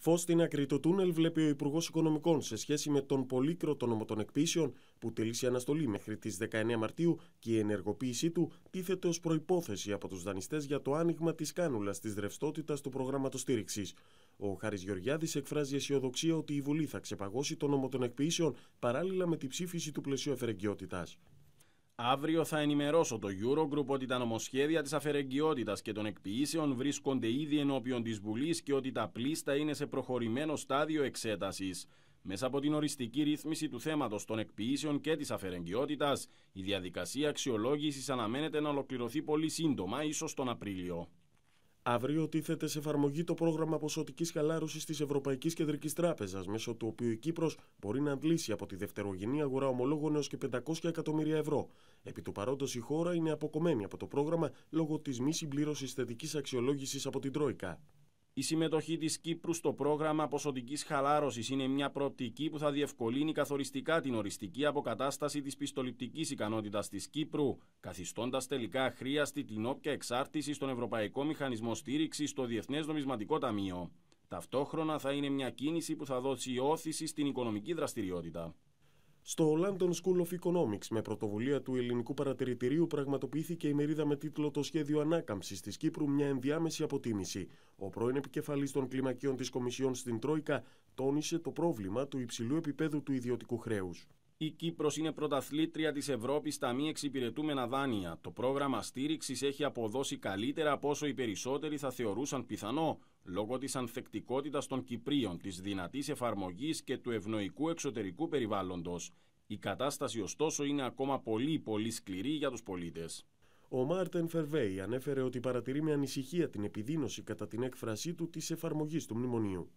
Φως στην άκρη τούνελ βλέπει ο Υπουργός Οικονομικών σε σχέση με τον Πολύκρο νόμο των εκπίσεων που τελείσει αναστολή μέχρι τις 19 Μαρτίου και η ενεργοποίησή του τίθεται ως προπόθεση από τους δανειστές για το άνοιγμα της κάνουλας της ρευστότητας του προγράμματος στήριξης. Ο Χάρης Γεωργιάδης εκφράζει αισιοδοξία ότι η Βουλή θα ξεπαγώσει το νόμο των εκποιήσεων παράλληλα με τη ψήφιση του πλαισίου εφερεγκιότητα. Αύριο θα ενημερώσω το Eurogroup ότι τα νομοσχέδια της αφαιρεγκαιότητα και των εκποιήσεων βρίσκονται ήδη ενώπιον της Βουλής και ότι τα πλήστα είναι σε προχωρημένο στάδιο εξέτασης. Μέσα από την οριστική ρύθμιση του θέματος των εκποιήσεων και της αφαιρεγκαιότητα, η διαδικασία αξιολόγησης αναμένεται να ολοκληρωθεί πολύ σύντομα, ίσως τον Απρίλιο. Αύριο τίθεται σε εφαρμογή το πρόγραμμα ποσοτικής χαλάρωσης της Ευρωπαϊκής Κεντρικής Τράπεζας, μέσω του οποίου η Κύπρος μπορεί να αντλήσει από τη δευτερογενή αγορά ομολόγων έως και 500 εκατομμύρια ευρώ. Επί του παρόντος, η χώρα είναι αποκομμένη από το πρόγραμμα λόγω της μη συμπλήρωσης θετικής αξιολόγησης από την Τρόικα. Η συμμετοχή της Κύπρου στο πρόγραμμα ποσοτικής χαλάρωσης είναι μια προοπτική που θα διευκολύνει καθοριστικά την οριστική αποκατάσταση της πιστοληπτικής ικανότητας της Κύπρου, καθιστώντας τελικά χρήαστη την όποια εξάρτηση στον Ευρωπαϊκό Μηχανισμό Στήριξης στο Διεθνές Νομισματικό Ταμείο. Ταυτόχρονα θα είναι μια κίνηση που θα δώσει όθηση στην οικονομική δραστηριότητα. Στο London School of Economics, με πρωτοβουλία του Ελληνικού Παρατηρητηρίου, πραγματοποιήθηκε η μερίδα με τίτλο Το σχέδιο ανάκαμψης της Κύπρου, μια ενδιάμεση αποτίμηση. Ο πρώην επικεφαλής των κλιμακίων της Κομισιόν στην Τρόικα τόνισε το πρόβλημα του υψηλού επίπεδου του ιδιωτικού χρέους. Η Κύπρος είναι πρωταθλήτρια της Ευρώπης στα μη εξυπηρετούμενα δάνεια. Το πρόγραμμα στήριξης έχει αποδώσει καλύτερα από όσο οι περισσότεροι θα θεωρούσαν πιθανό, λόγω της ανθεκτικότητας των Κυπρίων, της δυνατής εφαρμογής και του ευνοϊκού εξωτερικού περιβάλλοντος. Η κατάσταση ωστόσο είναι ακόμα πολύ πολύ σκληρή για τους πολίτες. Ο Μάρτεν Φερβέη ανέφερε ότι παρατηρεί με ανησυχία την επιδείνωση κατά την έκφρασή του της εφαρμογής του μνημονίου.